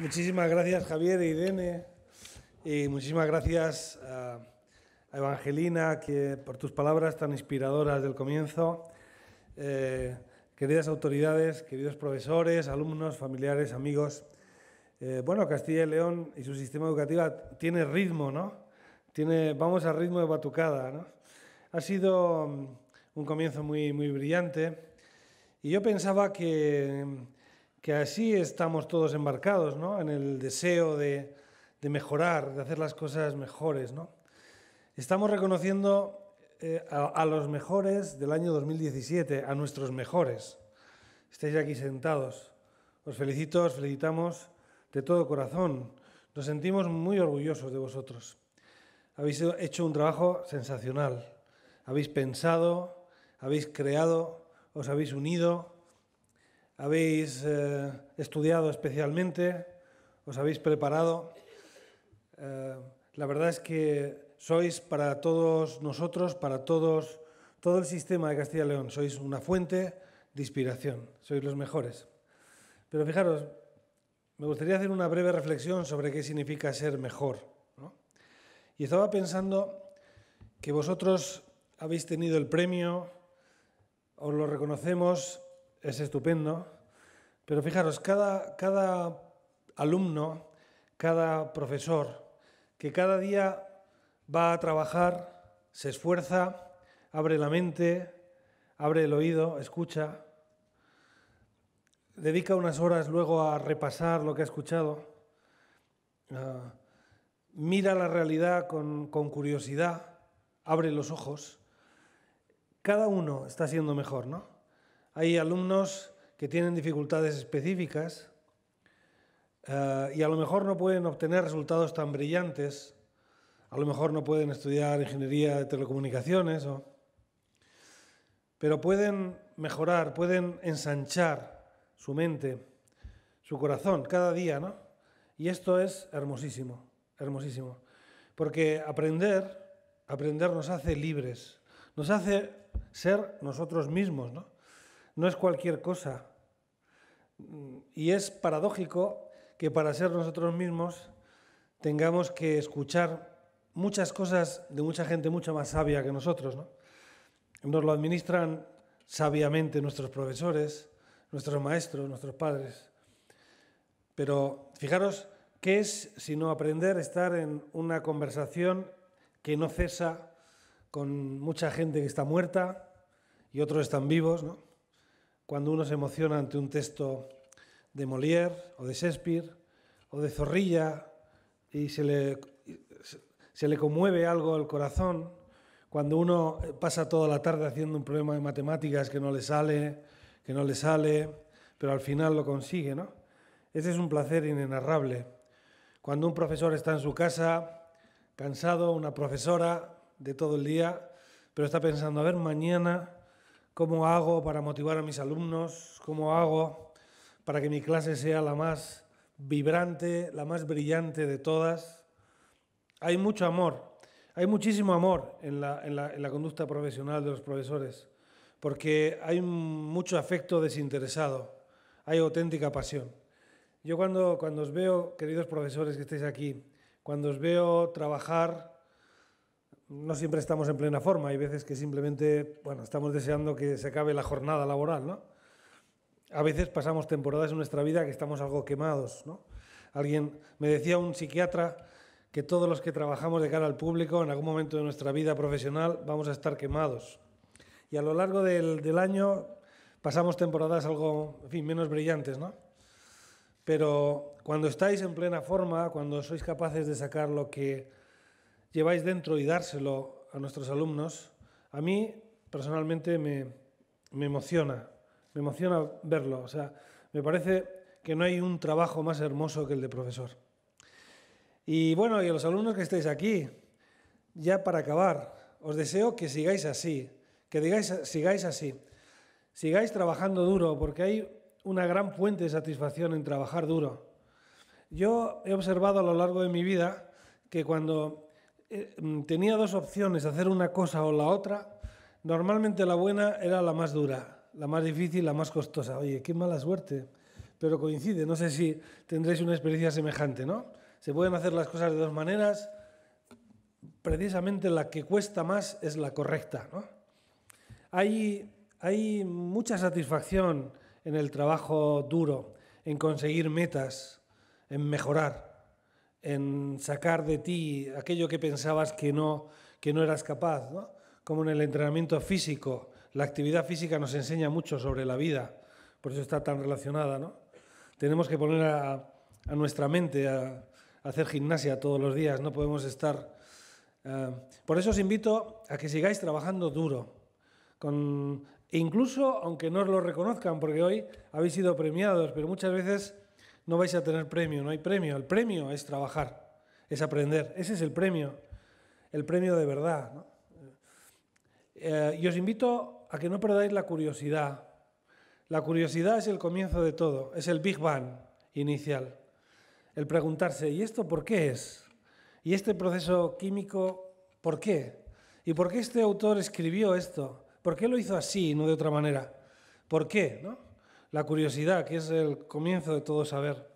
Muchísimas gracias Javier y Irene y muchísimas gracias a Evangelina que, por tus palabras tan inspiradoras del comienzo. Eh, queridas autoridades, queridos profesores, alumnos, familiares, amigos. Eh, bueno, Castilla y León y su sistema educativo tiene ritmo, ¿no? Tiene, vamos al ritmo de batucada, ¿no? Ha sido mm, un comienzo muy, muy brillante y yo pensaba que que así estamos todos embarcados, En el deseo de, mejorar, de hacer las cosas mejores, Estamos reconociendo eh, a, los mejores del año 2017, a nuestros mejores. Estáis aquí sentados. Os felicito, os felicitamos de todo corazón. Nos sentimos muy orgullosos de vosotros. Habéis hecho un trabajo sensacional. Habéis pensado, habéis creado, os habéis unido, habéis eh, estudiado especialmente, os habéis preparado. Eh, la verdad es que sois para todos nosotros, para todos, todo el sistema de Castilla y León, sois una fuente de inspiración, sois los mejores. Pero fijaros, me gustaría hacer una breve reflexión sobre qué significa ser mejor. Y estaba pensando que vosotros habéis tenido el premio, os lo reconocemos es estupendo, pero fijaros, cada, cada alumno, cada profesor, que cada día va a trabajar, se esfuerza, abre la mente, abre el oído, escucha, dedica unas horas luego a repasar lo que ha escuchado, ah, mira la realidad con, curiosidad, abre los ojos. Cada uno está siendo mejor, ¿no? hay alumnos que tienen dificultades específicas eh, y a lo mejor no pueden obtener resultados tan brillantes, a lo mejor no pueden estudiar ingeniería de telecomunicaciones, pero pueden mejorar, pueden ensanchar su mente, su corazón cada día, ¿no? Y esto es hermosísimo, hermosísimo, porque aprender, aprender nos hace libres, nos hace ser nosotros mismos, ¿no? no es cualquier cosa. Y es paradójico que para ser nosotros mismos tengamos que escuchar muchas cosas de mucha gente mucho más sabia que nosotros. ¿no? Nos lo administran sabiamente nuestros profesores, nuestros maestros, nuestros padres. Pero fijaros, ¿qué es sino aprender a estar en una conversación que no cesa con mucha gente que está muerta y otros están vivos? ¿no? cuando uno se emociona ante un texto de Molière o de Shakespeare o de Zorrilla y se le, se le conmueve algo el corazón, cuando uno pasa toda la tarde haciendo un problema de matemáticas que no le sale, que no le sale, pero al final lo consigue, ¿no? Ese es un placer inenarrable. Cuando un profesor está en su casa, cansado, una profesora de todo el día, pero está pensando, a ver, mañana ¿Cómo hago para motivar a mis alumnos? ¿Cómo hago para que mi clase sea la más vibrante, la más brillante de todas? Hay mucho amor, hay muchísimo amor en la, en la, conducta profesional de los profesores, porque hay mucho afecto desinteresado, hay auténtica pasión. Yo cuando, cuando os veo, queridos profesores que estáis aquí, cuando os veo trabajar, no siempre estamos en plena forma, hay veces que simplemente, bueno, estamos deseando que se acabe la jornada laboral, A veces pasamos temporadas en nuestra vida que estamos algo quemados, Alguien me decía un psiquiatra que todos los que trabajamos de cara al público en algún momento de nuestra vida profesional vamos a estar quemados. Y a lo largo del, año pasamos temporadas algo, fin, menos brillantes, Pero cuando estáis en plena forma, cuando sois capaces de sacar lo que lleváis dentro y dárselo a nuestros alumnos, a mí personalmente me, me emociona, me emociona verlo. O sea, me parece que no hay un trabajo más hermoso que el de profesor. Y bueno, y a los alumnos que estáis aquí, ya para acabar, os deseo que sigáis así, que digáis, sigáis así, sigáis trabajando duro, porque hay una gran fuente de satisfacción en trabajar duro. Yo he observado a lo largo de mi vida que cuando eh, mm, tenía dos opciones, hacer una cosa o la otra. Normalmente la buena era la más dura, la más difícil, la más costosa. Oye, qué mala suerte. Pero coincide, no sé si tendréis una experiencia semejante, ¿no? Se pueden hacer las cosas de dos maneras. Precisamente la que cuesta más es la correcta, ¿no? Hay, hay mucha satisfacción en el trabajo duro, en conseguir metas, en mejorar en sacar de ti aquello que pensabas que no, que no eras capaz, como en el entrenamiento físico. La actividad física nos enseña mucho sobre la vida, por eso está tan relacionada. Tenemos que poner a, nuestra mente a, hacer gimnasia todos los días, no podemos estar... Eh, por eso os invito a que sigáis trabajando duro, incluso aunque no os lo reconozcan, porque hoy habéis sido premiados, pero muchas veces no vais a tener premio, no hay premio. El premio es trabajar, es aprender. Ese es el premio, el premio de verdad. Eh, y os invito a que no perdáis la curiosidad. La curiosidad es el comienzo de todo, es el Big Bang inicial. El preguntarse, ¿y esto por qué es? ¿Y este proceso químico por qué? ¿Y por qué este autor escribió esto? ¿Por qué lo hizo así y no de otra manera? ¿Por qué? ¿No? la curiosidad, que es el comienzo de todo saber.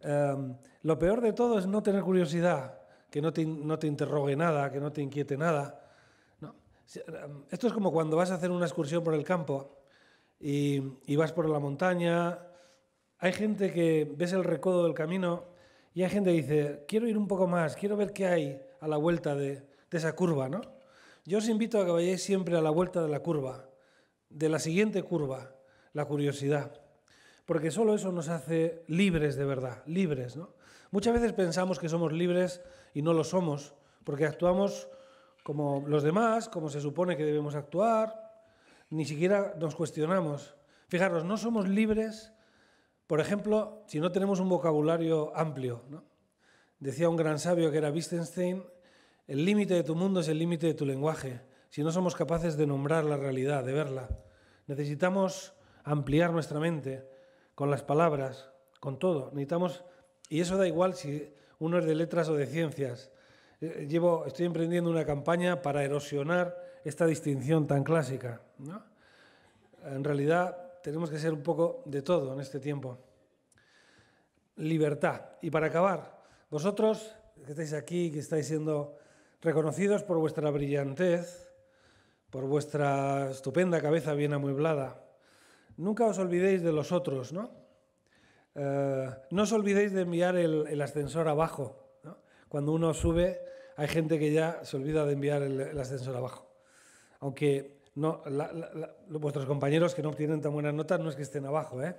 Em, lo peor de todo es no tener curiosidad, que no te, interrogue nada, que no te inquiete nada. Em, esto es como cuando vas a hacer una excursión por el campo y, vas por la montaña. Hay gente que ves el recodo del camino y hay gente que dice, quiero ir un poco más, quiero ver qué hay a la vuelta de, de esa curva, Yo os invito a que vayáis siempre a la vuelta de la curva, de la siguiente curva, la curiosidad, porque solo eso nos hace libres de verdad, libres. Muchas veces pensamos que somos libres y no lo somos, porque actuamos como los demás, como se supone que debemos actuar, ni siquiera nos cuestionamos. Fijaros, no somos libres, por ejemplo, si no tenemos un vocabulario amplio. Decía un gran sabio que era Wittgenstein, el límite de tu mundo es el límite de tu lenguaje, si no somos capaces de nombrar la realidad, de verla. Necesitamos ampliar nuestra mente con las palabras, con todo. Necesitamos, y eso da igual si uno es de letras o de ciencias. Eh, llevo, estoy emprendiendo una campaña para erosionar esta distinción tan clásica. En realidad tenemos que ser un poco de todo en este tiempo. Libertad. Y para acabar, vosotros que estáis aquí, que estáis siendo reconocidos por vuestra brillantez, por vuestra estupenda cabeza bien amueblada, Nunca os olvidéis de los otros, ¿no? Eh, no os olvidéis de enviar el, ascensor abajo. Cuando uno sube, hay gente que ya se olvida de enviar el, ascensor abajo. Aunque no, vuestros compañeros que no obtienen tan buenas notas no es que estén abajo, ¿eh?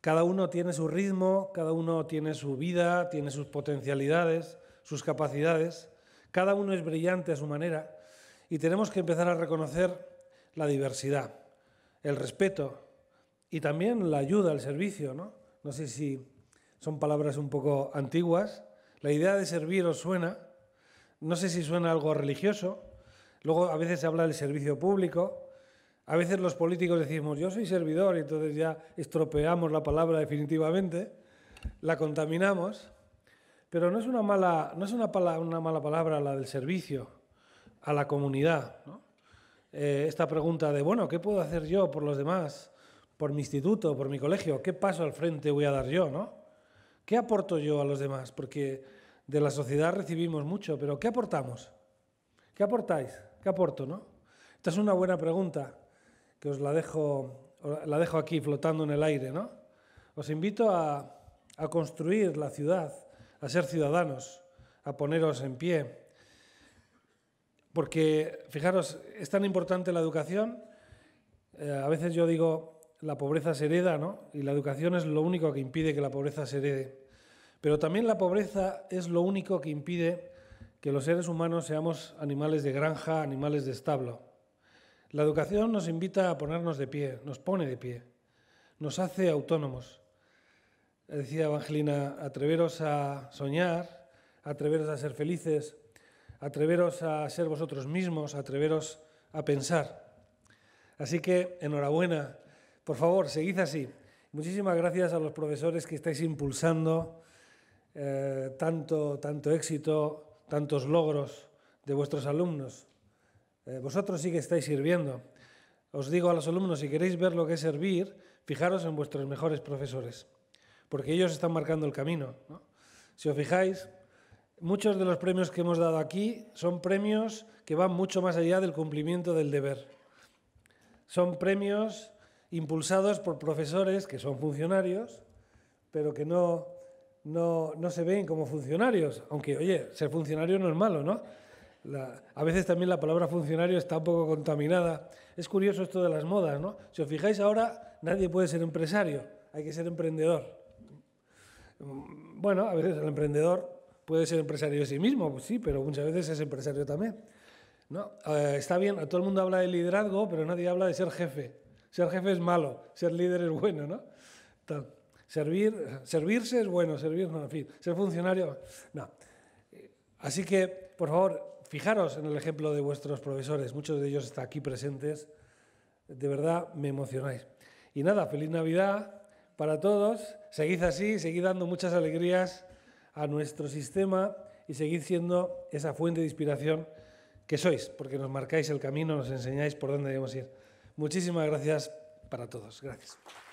Cada uno tiene su ritmo, cada uno tiene su vida, tiene sus potencialidades, sus capacidades. Cada uno es brillante a su manera y tenemos que empezar a reconocer la diversidad el respeto y también la ayuda, el servicio, ¿no? No sé si son palabras un poco antiguas. La idea de servir os suena, no sé si suena algo religioso. Luego a veces se habla del servicio público. A veces los políticos decimos, yo soy servidor, y entonces ya estropeamos la palabra definitivamente, la contaminamos. Pero no es una mala, no es una, una mala palabra la del servicio a la comunidad. ¿no? Eh, esta pregunta de, bueno, ¿qué puedo hacer yo por los demás, por mi instituto, por mi colegio? ¿Qué paso al frente voy a dar yo, no? ¿Qué aporto yo a los demás? Porque de la sociedad recibimos mucho, pero ¿qué aportamos? ¿Qué aportáis? ¿Qué aporto, no? Esta es una buena pregunta que os la dejo, la dejo aquí flotando en el aire, ¿no? Os invito a construir la ciudad, a ser ciudadanos, a poneros en pie porque, fijaros, es tan importante la educación. Eh, a veces yo digo, la pobreza se hereda, ¿no? Y la educación es lo único que impide que la pobreza se herede. Pero también la pobreza es lo único que impide que los seres humanos seamos animales de granja, animales de establo. La educación nos invita a ponernos de pie, nos pone de pie, nos hace autónomos. Decía Evangelina, atreveros a soñar, atreveros a ser felices, atreveros a ser vosotros mismos, atreveros a pensar. Así que enhorabuena, por favor, seguid así. Muchísimas gracias a los profesores que estáis impulsando eh, tanto, tanto éxito, tantos logros de vuestros alumnos. Eh, vosotros sí que estáis sirviendo. Os digo a los alumnos, si queréis ver lo que es servir, fijaros en vuestros mejores profesores, porque ellos están marcando el camino. Si os fijáis, Muchos de los premios que hemos dado aquí son premios que van mucho más allá del cumplimiento del deber. Son premios impulsados por profesores que son funcionarios, pero que no, no, se ven como funcionarios. Aunque, oye, ser funcionario no es malo, ¿no? a veces también la palabra funcionario está un poco contaminada. Es curioso esto de las modas, ¿no? Si os fijáis ahora, nadie puede ser empresario, hay que ser emprendedor. Mm, bueno, a veces el emprendedor puede ser empresario de sí mismo, pues sí, pero muchas veces es empresario también. ¿no? Eh, está bien, todo el mundo habla de liderazgo, pero nadie habla de ser jefe. Ser jefe es malo, ser líder es bueno, ¿no? Servir, servirse es bueno, servir no, en fin, ser funcionario, no. Así que, por favor, fijaros en el ejemplo de vuestros profesores, muchos de ellos están aquí presentes, de verdad me emocionáis. Y nada, feliz Navidad para todos, seguid así, seguid dando muchas alegrías a nuestro sistema y seguir siendo esa fuente de inspiración que sois, porque nos marcáis el camino, nos enseñáis por dónde debemos ir. Muchísimas gracias para todos. Gracias.